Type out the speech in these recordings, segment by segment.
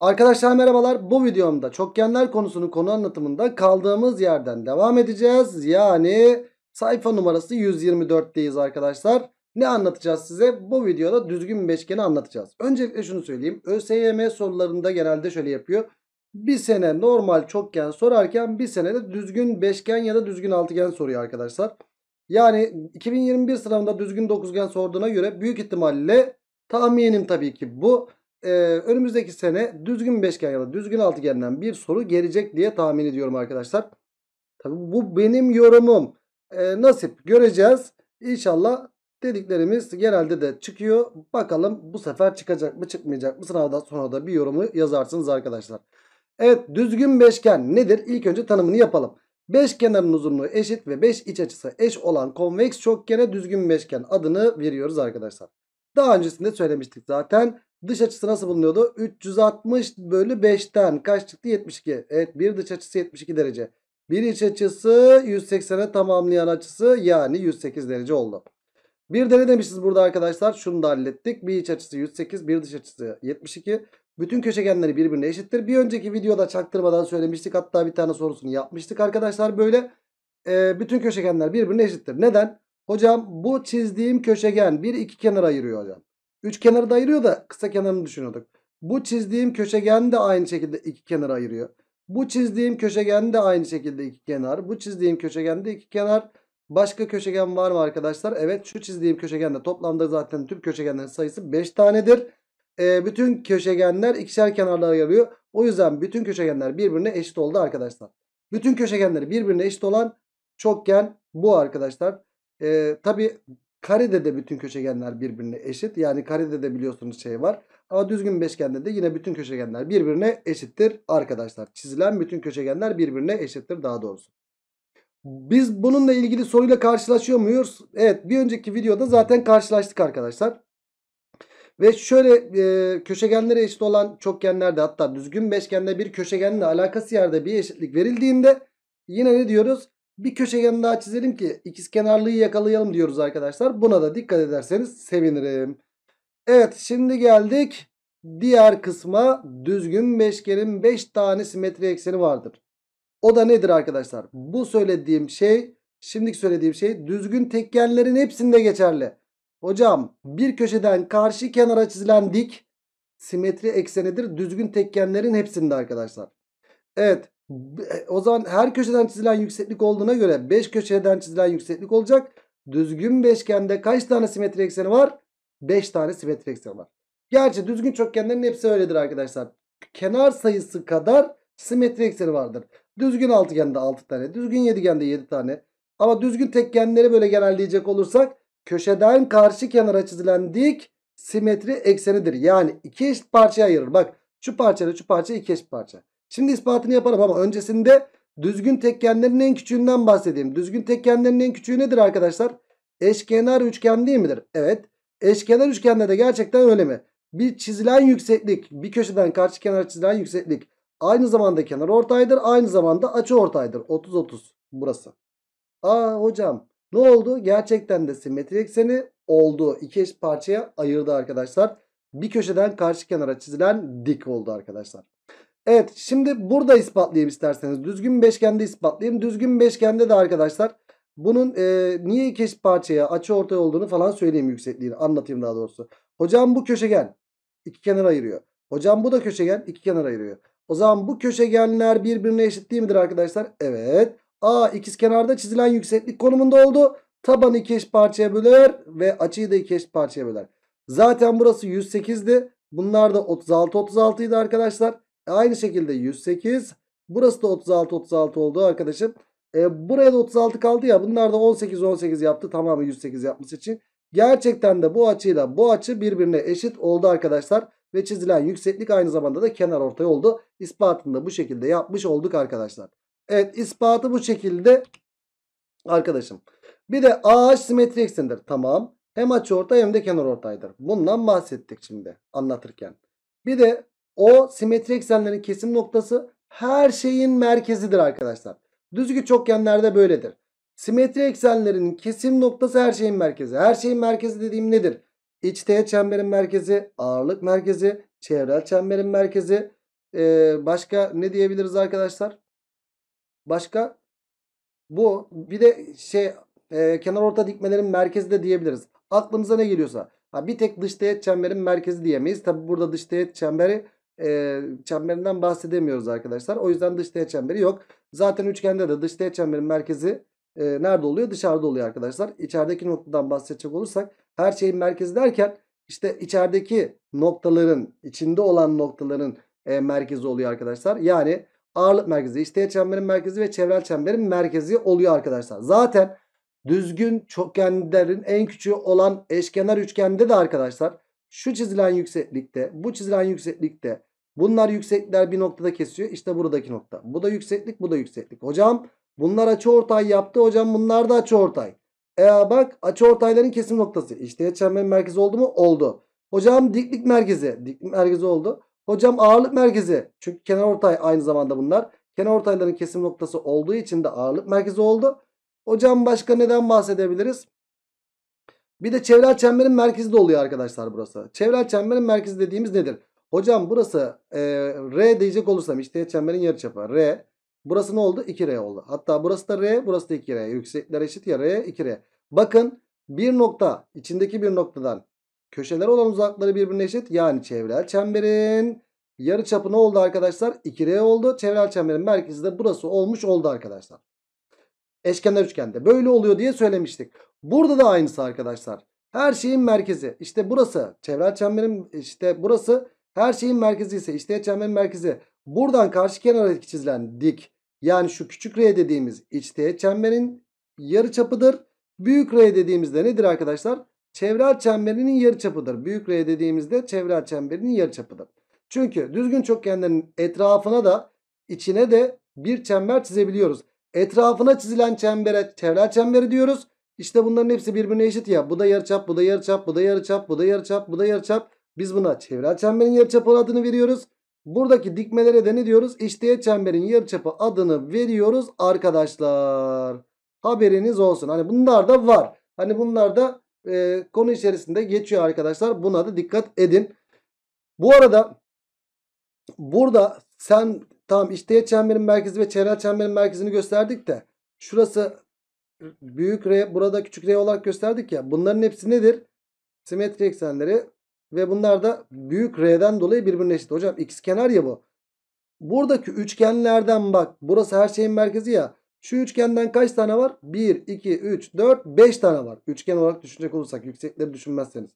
Arkadaşlar merhabalar. Bu videomda çokgenler konusunun konu anlatımında kaldığımız yerden devam edeceğiz. Yani sayfa numarası 124'teyiz arkadaşlar. Ne anlatacağız size? Bu videoda düzgün beşgeni anlatacağız. Öncelikle şunu söyleyeyim. ÖSYM sorularında genelde şöyle yapıyor. Bir sene normal çokgen sorarken bir sene de düzgün beşgen ya da düzgün altıgen soruyor arkadaşlar. Yani 2021 sınavında düzgün dokuzgen sorduğuna göre büyük ihtimalle tahminim tabii ki bu e, önümüzdeki sene düzgün beşgen ya da düzgün altıgenden bir soru gelecek diye tahmin ediyorum arkadaşlar. Tabii bu benim yorumum. E, nasip göreceğiz. İnşallah dediklerimiz genelde de çıkıyor. Bakalım bu sefer çıkacak mı çıkmayacak mı sınavda sonra da bir yorumu yazarsınız arkadaşlar. Evet düzgün beşgen nedir? İlk önce tanımını yapalım. Beş kenarın uzunluğu eşit ve beş iç açısı eş olan konveks çokgene düzgün beşgen adını veriyoruz arkadaşlar. Daha öncesinde söylemiştik zaten. Dış açısı nasıl bulunuyordu? 360 bölü 5'ten kaç çıktı? 72. Evet bir dış açısı 72 derece. Bir iç açısı 180'e tamamlayan açısı yani 108 derece oldu. Bir de ne demişiz burada arkadaşlar? Şunu da hallettik. Bir iç açısı 108, bir dış açısı 72. Bütün köşegenleri birbirine eşittir. Bir önceki videoda çaktırmadan söylemiştik. Hatta bir tane sorusunu yapmıştık arkadaşlar. Böyle e, bütün köşegenler birbirine eşittir. Neden? Hocam bu çizdiğim köşegen bir iki kenar ayırıyor hocam. Üç kenarı da ayırıyor da kısa kenarını düşünüyorduk. Bu çizdiğim köşegen de aynı şekilde iki kenarı ayırıyor. Bu çizdiğim köşegen de aynı şekilde iki kenar. Bu çizdiğim köşegen de iki kenar. Başka köşegen var mı arkadaşlar? Evet şu çizdiğim köşegen de toplamda zaten tüm köşegenlerin sayısı 5 tanedir. E, bütün köşegenler ikişer kenarlara yarıyor. O yüzden bütün köşegenler birbirine eşit oldu arkadaşlar. Bütün köşegenleri birbirine eşit olan çokgen bu arkadaşlar. E, ee, Tabi Karede de bütün köşegenler birbirine eşit. Yani karede de biliyorsunuz şey var. Ama düzgün beşgende de yine bütün köşegenler birbirine eşittir arkadaşlar. Çizilen bütün köşegenler birbirine eşittir daha doğrusu. Biz bununla ilgili soruyla karşılaşıyor muyuz? Evet bir önceki videoda zaten karşılaştık arkadaşlar. Ve şöyle e, köşegenlere eşit olan çokgenlerde hatta düzgün beşgende bir köşegenle alakası yerde bir eşitlik verildiğinde yine ne diyoruz? Bir köşegen daha çizelim ki ikiz kenarlığı yakalayalım diyoruz arkadaşlar. Buna da dikkat ederseniz sevinirim. Evet şimdi geldik diğer kısma düzgün beşgenin 5 beş tane simetri ekseni vardır. O da nedir arkadaşlar? Bu söylediğim şey şimdiki söylediğim şey düzgün tekgenlerin hepsinde geçerli. Hocam bir köşeden karşı kenara çizilen dik simetri eksenidir. Düzgün tekgenlerin hepsinde arkadaşlar. Evet e, o zaman her köşeden çizilen yükseklik olduğuna göre 5 köşeden çizilen yükseklik olacak. Düzgün beşgende kaç tane simetri ekseni var? 5 tane simetri ekseni var. Gerçi düzgün çokgenlerin hepsi öyledir arkadaşlar. Kenar sayısı kadar simetri ekseni vardır. Düzgün altıgende 6 tane, düzgün yedigende 7 tane. Ama düzgün tekgenleri böyle genelleyecek olursak köşeden karşı kenara çizilen dik simetri eksenidir. Yani iki eşit parçaya ayırır. Bak şu parçayla şu parça iki eşit parça. Şimdi ispatını yaparım ama öncesinde düzgün tekenlerin en küçüğünden bahsedeyim. Düzgün tekenlerin en küçüğü nedir arkadaşlar? Eşkenar üçgen değil midir? Evet. Eşkenar üçgende de gerçekten öyle mi? Bir çizilen yükseklik, bir köşeden karşı kenara çizilen yükseklik aynı zamanda kenar ortaydır, aynı zamanda açı ortaydır. 30 30 burası. Aa hocam ne oldu? Gerçekten de simetri ekseni oldu. İki eş parçaya ayırdı arkadaşlar. Bir köşeden karşı kenara çizilen dik oldu arkadaşlar. Evet şimdi burada ispatlayayım isterseniz. Düzgün beşgende ispatlayayım. Düzgün beşgende de arkadaşlar bunun e, niye iki eşit parçaya açı ortaya olduğunu falan söyleyeyim yüksekliğini. Anlatayım daha doğrusu. Hocam bu köşegen iki kenar ayırıyor. Hocam bu da köşegen iki kenar ayırıyor. O zaman bu köşegenler birbirine eşit değil midir arkadaşlar? Evet. A ikiz kenarda çizilen yükseklik konumunda oldu. Taban iki eşit parçaya böler ve açıyı da iki eşit parçaya böler. Zaten burası 108'di. Bunlar da 36 36 idi arkadaşlar. E aynı şekilde 108. Burası da 36 36 oldu arkadaşım. E buraya da 36 kaldı ya. Bunlar da 18 18 yaptı. Tamamı 108 yapması için. Gerçekten de bu açıyla bu açı birbirine eşit oldu arkadaşlar. Ve çizilen yükseklik aynı zamanda da kenar ortay oldu. İspatını da bu şekilde yapmış olduk arkadaşlar. Evet ispatı bu şekilde arkadaşım. Bir de AH simetri eksendir. Tamam. Hem açı ortay hem de kenar ortaydır. Bundan bahsettik şimdi anlatırken. Bir de o simetri eksenlerin kesim noktası her şeyin merkezidir arkadaşlar. Düz çokgenlerde böyledir. Simetri eksenlerin kesim noktası her şeyin merkezi. Her şeyin merkezi dediğim nedir? İç teğet çemberin merkezi, ağırlık merkezi, çevrel çemberin merkezi. Ee, başka ne diyebiliriz arkadaşlar? Başka bu bir de şey e, kenar orta dikmelerin merkezi de diyebiliriz. Aklımıza ne geliyorsa. Ha, bir tek dış teğet çemberin merkezi diyemeyiz. Tabi burada dış teğet çemberi e, çemberinden bahsedemiyoruz arkadaşlar. O yüzden dış teğet çemberi yok. Zaten üçgende de dış teğet çemberin merkezi e, nerede oluyor? Dışarıda oluyor arkadaşlar. İçerideki noktadan bahsedecek olursak her şeyin merkezi derken işte içerideki noktaların içinde olan noktaların e, merkezi oluyor arkadaşlar. Yani ağırlık merkezi, iç teğet çemberin merkezi ve çevrel çemberin merkezi oluyor arkadaşlar. Zaten düzgün çokgenlerin en küçüğü olan eşkenar üçgende de arkadaşlar şu çizilen yükseklikte, bu çizilen yükseklikte Bunlar yükseklikler bir noktada kesiyor. İşte buradaki nokta. Bu da yükseklik bu da yükseklik. Hocam bunlar açıortay yaptı. Hocam bunlar da açıortay. E bak açıortayların kesim noktası. İşte çemberin merkezi oldu mu? Oldu. Hocam diklik merkezi. Diklik merkezi oldu. Hocam ağırlık merkezi. Çünkü kenar ortay aynı zamanda bunlar. Kenar ortayların kesim noktası olduğu için de ağırlık merkezi oldu. Hocam başka neden bahsedebiliriz? Bir de çevrel çemberin merkezi de oluyor arkadaşlar burası. Çevrel çemberin merkezi dediğimiz nedir? Hocam burası e, R diyecek olursam işte çemberin yarıçapı R. Burası ne oldu? 2R oldu. Hatta burası da R, burası da 2R. Yüksekler eşit ya R, 2R. Bakın bir nokta içindeki bir noktadan köşeler olan uzakları birbirine eşit. Yani çevrel çemberin yarıçapı ne oldu arkadaşlar? 2R oldu. Çevrel çemberin merkezi de burası olmuş oldu arkadaşlar. Eşkenar üçgende böyle oluyor diye söylemiştik. Burada da aynısı arkadaşlar. Her şeyin merkezi. İşte burası çevrel çemberin işte burası her şeyin merkezi ise işteğet çemberin merkezi. Buradan karşı kenara çizilen dik. Yani şu küçük r dediğimiz içteğet çemberin yarı çapıdır. Büyük r dediğimizde nedir arkadaşlar? Çevrel çemberinin yarı çapıdır. Büyük r dediğimizde çevrel çemberinin yarı çapıdır. Çünkü düzgün çokgenlerin etrafına da içine de bir çember çizebiliyoruz. Etrafına çizilen çembere çevrel çemberi diyoruz. İşte bunların hepsi birbirine eşit ya. Bu da yarıçap, bu da yarıçap, bu da yarıçap, bu da yarıçap, bu da yarıçap. Biz buna çevre çemberin yarıçapı adını veriyoruz. Buradaki dikmelere de ne diyoruz? İşteye çemberin yarıçapı adını veriyoruz arkadaşlar. Haberiniz olsun. Hani bunlar da var. Hani bunlar da e, konu içerisinde geçiyor arkadaşlar. Buna da dikkat edin. Bu arada burada sen tam işteye çemberin merkezi ve çevre çemberin merkezini gösterdik de şurası büyük R burada küçük R olarak gösterdik ya. Bunların hepsi nedir? Simetri eksenleri ve bunlar da büyük R'den dolayı birbirine eşit. Hocam x kenar ya bu. Buradaki üçgenlerden bak. Burası her şeyin merkezi ya. Şu üçgenden kaç tane var? 1, 2, 3, 4, 5 tane var. Üçgen olarak düşünecek olursak yüksekleri düşünmezseniz.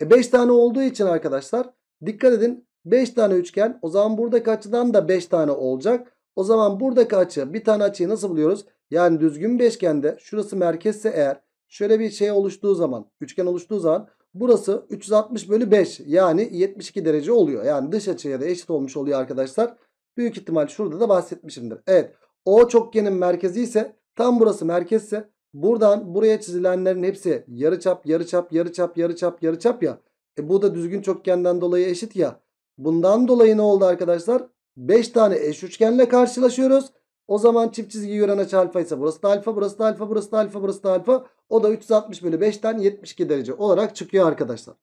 E tane olduğu için arkadaşlar dikkat edin. 5 tane üçgen. O zaman buradaki açıdan da 5 tane olacak. O zaman buradaki açı bir tane açıyı nasıl buluyoruz? Yani düzgün beşgende şurası merkezse eğer şöyle bir şey oluştuğu zaman üçgen oluştuğu zaman Burası 360 bölü 5 yani 72 derece oluyor. Yani dış açıya da eşit olmuş oluyor arkadaşlar. Büyük ihtimal şurada da bahsetmişimdir. Evet o çokgenin merkezi ise tam burası merkezse buradan buraya çizilenlerin hepsi yarıçap yarıçap yarıçap yarıçap yarıçap ya. E bu da düzgün çokgenden dolayı eşit ya. Bundan dolayı ne oldu arkadaşlar? 5 tane eş üçgenle karşılaşıyoruz. O zaman çift çizgi gören açı alfa ise burası da alfa, burası da alfa, burası da alfa, burası da alfa. O da 360 bölü 5'ten 72 derece olarak çıkıyor arkadaşlar.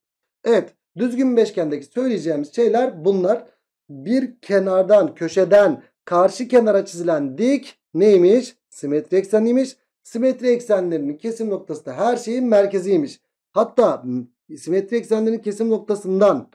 Evet düzgün beşgendeki söyleyeceğimiz şeyler bunlar. Bir kenardan köşeden karşı kenara çizilen dik neymiş? Simetri ekseniymiş. Simetri eksenlerinin kesim noktası da her şeyin merkeziymiş. Hatta simetri eksenlerinin kesim noktasından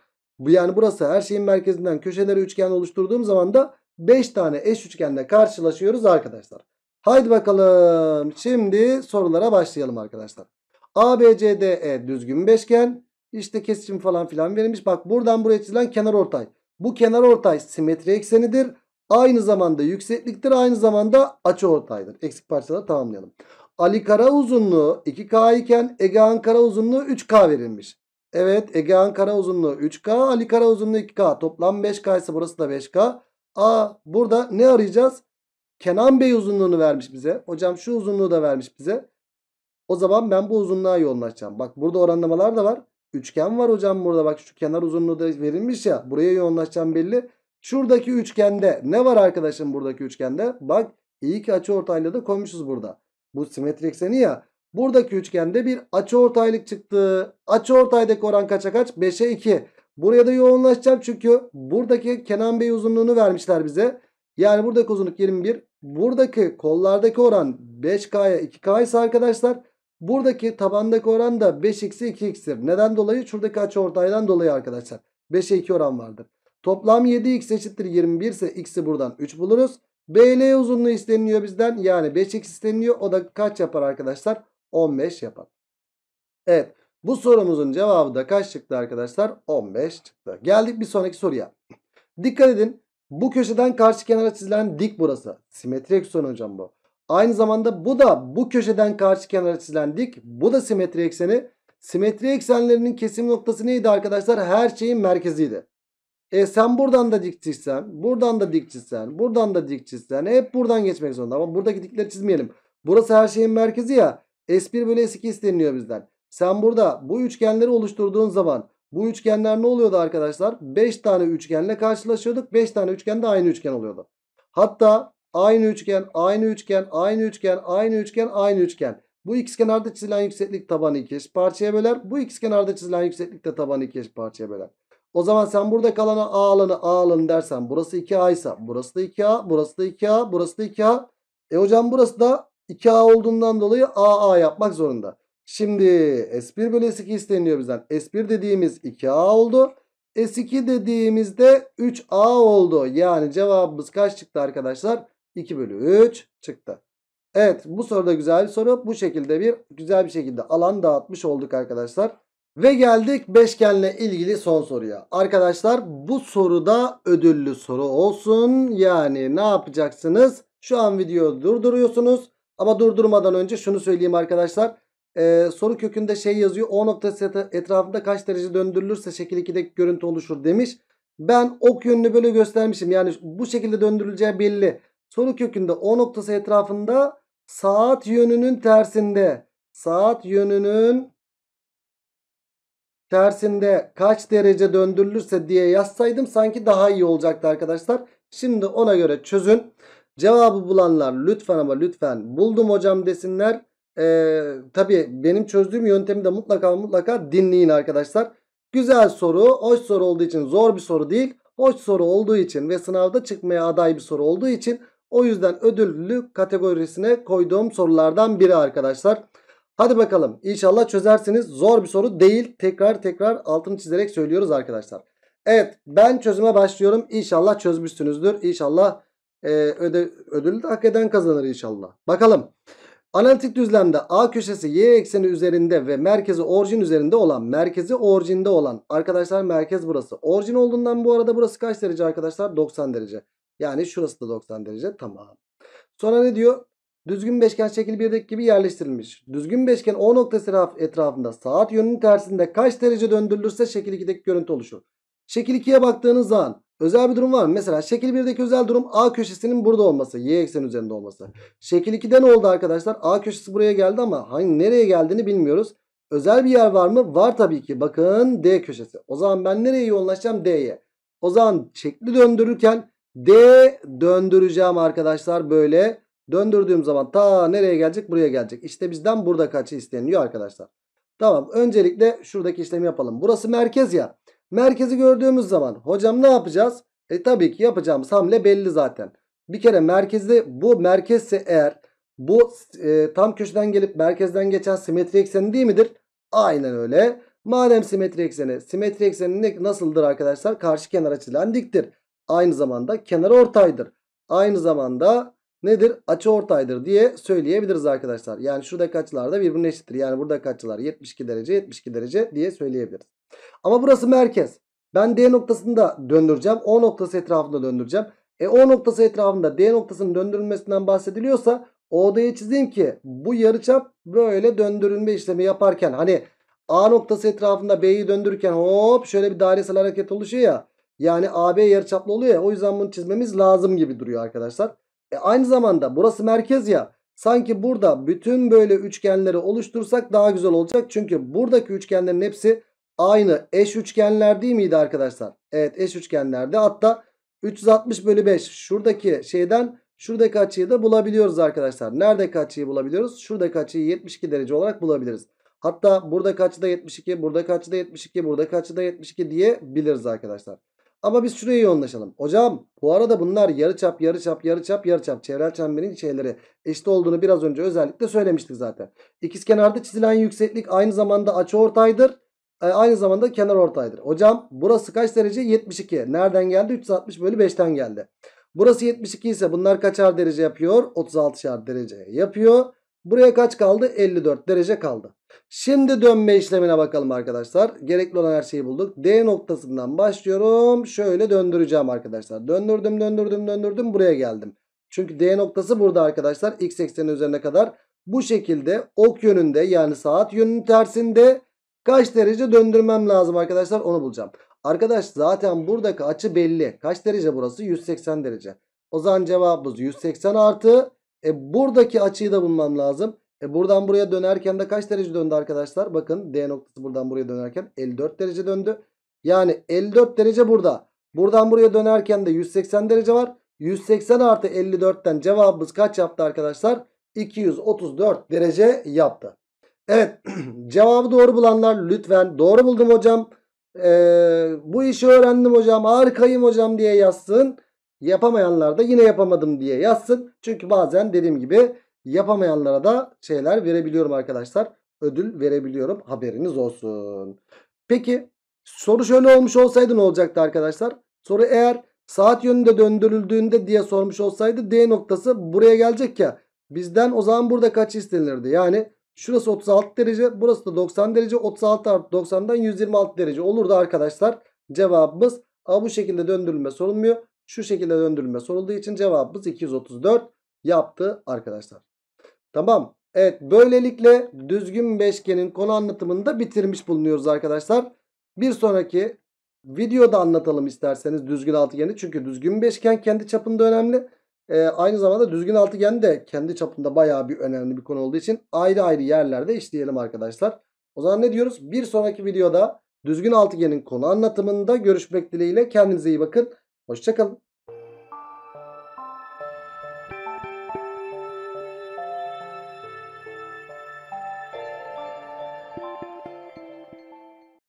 yani burası her şeyin merkezinden köşeleri üçgen oluşturduğum zaman da 5 tane eş üçgenle karşılaşıyoruz arkadaşlar. Haydi bakalım. Şimdi sorulara başlayalım arkadaşlar. ABCDE düzgün beşgen. İşte kesim falan filan verilmiş. Bak buradan buraya çizilen kenar ortay. Bu kenar ortay simetri eksenidir. Aynı zamanda yüksekliktir. Aynı zamanda açı ortaydır. Eksik parçaları tamamlayalım. Ali Kara uzunluğu 2K iken Ege Ankara uzunluğu 3K verilmiş. Evet Ege Ankara uzunluğu 3K. Ali Kara uzunluğu 2K. Toplam 5K ise burası da 5K. A burada ne arayacağız? Kenan Bey uzunluğunu vermiş bize. Hocam şu uzunluğu da vermiş bize. O zaman ben bu uzunluğa yoğunlaşacağım. Bak burada oranlamalar da var. Üçgen var hocam burada. Bak şu kenar uzunluğu da verilmiş ya. Buraya yoğunlaşacağım belli. Şuradaki üçgende ne var arkadaşım buradaki üçgende? Bak iyi ki açı ortaylığı da koymuşuz burada. Bu simetri ekseni ya. Buradaki üçgende bir açı ortaylık çıktı. Açı ortaydaki oran kaça kaç? 5'e 2. Buraya da yoğunlaşacağım çünkü buradaki Kenan Bey uzunluğunu vermişler bize. Yani buradaki uzunluk 21. Buradaki kollardaki oran 5K'ya 2K ise arkadaşlar. Buradaki tabandaki oran da 5x'e 2x'tir. Neden dolayı? Şuradaki açı ortaydan dolayı arkadaşlar. 5'e 2 oran vardır. Toplam 7x eşittir 21 ise x'i buradan 3 buluruz. BL uzunluğu isteniliyor bizden. Yani 5x isteniliyor. O da kaç yapar arkadaşlar? 15 yapar. Evet. Bu sorumuzun cevabı da kaç çıktı arkadaşlar? 15 çıktı. Geldik bir sonraki soruya. Dikkat edin. Bu köşeden karşı kenara çizilen dik burası. Simetri ekseni hocam bu. Aynı zamanda bu da bu köşeden karşı kenara çizilen dik. Bu da simetri ekseni. Simetri eksenlerinin kesim noktası neydi arkadaşlar? Her şeyin merkeziydi. E sen buradan da dik çizsen, buradan da dik çizsen, buradan da dik çizsen hep buradan geçmek zorunda. Ama buradaki dikleri çizmeyelim. Burası her şeyin merkezi ya. S1 bölü S2 isteniliyor bizden. Sen burada bu üçgenleri oluşturduğun zaman bu üçgenler ne oluyordu arkadaşlar? 5 tane üçgenle karşılaşıyorduk. 5 tane üçgen de aynı üçgen oluyordu. Hatta aynı üçgen, aynı üçgen, aynı üçgen, aynı üçgen, aynı üçgen. Bu x kenarda çizilen yükseklik tabanı iki eş parçaya böler. Bu x kenarda çizilen yükseklik de tabanı iki eş parçaya böler. O zaman sen burada kalana A alanı A alanı dersen burası 2A ise burası da 2A, burası da 2A, burası da 2A. E hocam burası da 2A olduğundan dolayı AA yapmak zorunda. Şimdi S1 bölü S2 isteniyor bizden. S1 dediğimiz 2A oldu. S2 dediğimizde 3A oldu. Yani cevabımız kaç çıktı arkadaşlar? 2 bölü 3 çıktı. Evet bu soruda güzel bir soru. Bu şekilde bir güzel bir şekilde alan dağıtmış olduk arkadaşlar. Ve geldik beşgenle ilgili son soruya. Arkadaşlar bu soruda ödüllü soru olsun. Yani ne yapacaksınız? Şu an videoyu durduruyorsunuz. Ama durdurmadan önce şunu söyleyeyim arkadaşlar e, soru kökünde şey yazıyor. O noktası etrafında kaç derece döndürülürse şekil 2'deki görüntü oluşur demiş. Ben ok yönünü böyle göstermişim. Yani bu şekilde döndürüleceği belli. Soru kökünde O noktası etrafında saat yönünün tersinde saat yönünün tersinde kaç derece döndürülürse diye yazsaydım sanki daha iyi olacaktı arkadaşlar. Şimdi ona göre çözün. Cevabı bulanlar lütfen ama lütfen buldum hocam desinler e, tabii benim çözdüğüm yöntemi de mutlaka mutlaka dinleyin arkadaşlar. Güzel soru, hoş soru olduğu için zor bir soru değil. Hoş soru olduğu için ve sınavda çıkmaya aday bir soru olduğu için o yüzden ödüllü kategorisine koyduğum sorulardan biri arkadaşlar. Hadi bakalım inşallah çözersiniz. Zor bir soru değil. Tekrar tekrar altını çizerek söylüyoruz arkadaşlar. Evet ben çözüme başlıyorum. İnşallah çözmüşsünüzdür. İnşallah e, öde, ödülü de hak eden kazanır inşallah. Bakalım. Analitik düzlemde A köşesi y ekseni üzerinde ve merkezi orijin üzerinde olan, merkezi orijinde olan. Arkadaşlar merkez burası. Orijin olduğundan bu arada burası kaç derece arkadaşlar? 90 derece. Yani şurası da 90 derece. Tamam. Sonra ne diyor? Düzgün beşgen şekil 1'deki gibi yerleştirilmiş. Düzgün beşgen O noktası etrafında saat yönünün tersinde kaç derece döndürülürse şekil 2'deki görüntü oluşur. Şekil 2'ye baktığınız zaman özel bir durum var mı? Mesela şekil 1'deki özel durum A köşesinin burada olması. Y ekseni üzerinde olması. Şekil 2'de ne oldu arkadaşlar? A köşesi buraya geldi ama hangi nereye geldiğini bilmiyoruz. Özel bir yer var mı? Var tabii ki. Bakın D köşesi. O zaman ben nereye yoğunlaşacağım? D'ye. O zaman şekli döndürürken D döndüreceğim arkadaşlar böyle. Döndürdüğüm zaman ta nereye gelecek? Buraya gelecek. İşte bizden burada kaçı isteniyor arkadaşlar. Tamam öncelikle şuradaki işlemi yapalım. Burası merkez ya. Merkezi gördüğümüz zaman hocam ne yapacağız? E tabii ki yapacağımız hamle belli zaten. Bir kere merkezde bu merkezse eğer bu e, tam köşeden gelip merkezden geçen simetri ekseni değil midir? Aynen öyle. Madem simetri ekseni, simetri ekseni ne, nasıldır arkadaşlar? Karşı kenar açılan diktir. Aynı zamanda kenar ortaydır. Aynı zamanda nedir? Açı ortaydır diye söyleyebiliriz arkadaşlar. Yani şuradaki açılar da birbirine eşittir. Yani buradaki açılar 72 derece 72 derece diye söyleyebiliriz. Ama burası merkez. Ben D noktasında döndüreceğim. O noktası etrafında döndüreceğim. E O noktası etrafında D noktasının döndürülmesinden bahsediliyorsa OD'ye çizeyim ki bu yarıçap böyle döndürülme işlemi yaparken hani A noktası etrafında B'yi döndürürken hop şöyle bir dairesel hareket oluşuyor ya. Yani AB yarıçaplı oluyor ya o yüzden bunu çizmemiz lazım gibi duruyor arkadaşlar. E aynı zamanda burası merkez ya. Sanki burada bütün böyle üçgenleri oluştursak daha güzel olacak. Çünkü buradaki üçgenlerin hepsi aynı eş üçgenler değil miydi arkadaşlar? Evet eş üçgenlerdi. hatta 360 bölü 5 şuradaki şeyden şuradaki açıyı da bulabiliyoruz arkadaşlar. Neredeki açıyı bulabiliyoruz? Şuradaki açıyı 72 derece olarak bulabiliriz. Hatta buradaki açıda 72, buradaki açıda 72, buradaki açıda 72 diye biliriz arkadaşlar. Ama biz şuraya yoğunlaşalım. Hocam bu arada bunlar yarı yarı çap, çap, yarı çap, yarı çap, çevrel çemberin şeyleri eşit olduğunu biraz önce özellikle söylemiştik zaten. İkiz İkizkenarda çizilen yükseklik aynı zamanda açı ortaydır. E, aynı zamanda kenar ortaydır. Hocam burası kaç derece? 72. Nereden geldi? 360 bölü 5'ten geldi. Burası 72 ise bunlar kaçar derece yapıyor? 36 36'şar derece yapıyor. Buraya kaç kaldı? 54 derece kaldı. Şimdi dönme işlemine bakalım arkadaşlar. Gerekli olan her şeyi bulduk. D noktasından başlıyorum. Şöyle döndüreceğim arkadaşlar. Döndürdüm döndürdüm döndürdüm buraya geldim. Çünkü D noktası burada arkadaşlar. X ekseni üzerine kadar bu şekilde ok yönünde yani saat yönünün tersinde Kaç derece döndürmem lazım arkadaşlar onu bulacağım. Arkadaş zaten buradaki açı belli. Kaç derece burası? 180 derece. O zaman cevabımız 180 artı. E, buradaki açıyı da bulmam lazım. E, buradan buraya dönerken de kaç derece döndü arkadaşlar? Bakın D noktası buradan buraya dönerken 54 derece döndü. Yani 54 derece burada. Buradan buraya dönerken de 180 derece var. 180 artı 54'ten cevabımız kaç yaptı arkadaşlar? 234 derece yaptı. Evet cevabı doğru bulanlar lütfen doğru buldum hocam. Ee, bu işi öğrendim hocam harikayım hocam diye yazsın. Yapamayanlar da yine yapamadım diye yazsın. Çünkü bazen dediğim gibi yapamayanlara da şeyler verebiliyorum arkadaşlar. Ödül verebiliyorum haberiniz olsun. Peki soru şöyle olmuş olsaydı ne olacaktı arkadaşlar? Soru eğer saat yönünde döndürüldüğünde diye sormuş olsaydı D noktası buraya gelecek ya. Bizden o zaman burada kaç istenirdi? Yani Şurası 36 derece. Burası da 90 derece. 36 artı 90'dan 126 derece olurdu arkadaşlar. Cevabımız A bu şekilde döndürülme sorulmuyor. Şu şekilde döndürülme sorulduğu için cevabımız 234 yaptı arkadaşlar. Tamam. Evet böylelikle düzgün beşgenin konu anlatımını da bitirmiş bulunuyoruz arkadaşlar. Bir sonraki videoda anlatalım isterseniz düzgün altıgeni. Çünkü düzgün beşgen kendi çapında önemli. E, aynı zamanda düzgün altıgen de kendi çapında bayağı bir önemli bir konu olduğu için ayrı ayrı yerlerde işleyelim arkadaşlar. O zaman ne diyoruz? Bir sonraki videoda düzgün altıgenin konu anlatımında görüşmek dileğiyle. Kendinize iyi bakın. Hoşçakalın.